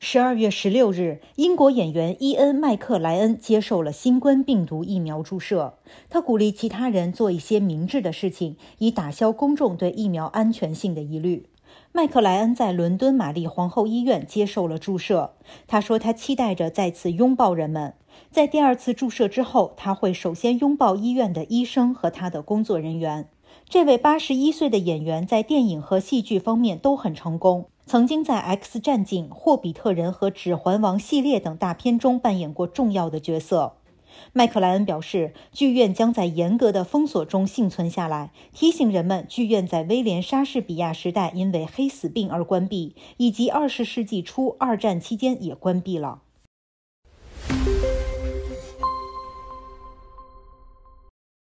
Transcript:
十二月十六日，英国演员伊恩·麦克莱恩接受了新冠病毒疫苗注射。他鼓励其他人做一些明智的事情，以打消公众对疫苗安全性的疑虑。麦克莱恩在伦敦玛丽皇后医院接受了注射。他说：“他期待着再次拥抱人们。在第二次注射之后，他会首先拥抱医院的医生和他的工作人员。”这位八十一岁的演员在电影和戏剧方面都很成功。曾经在《X 战警》《霍比特人》和《指环王》系列等大片中扮演过重要的角色，麦克莱恩表示，剧院将在严格的封锁中幸存下来，提醒人们，剧院在威廉·莎士比亚时代因为黑死病而关闭，以及20世纪初二战期间也关闭了。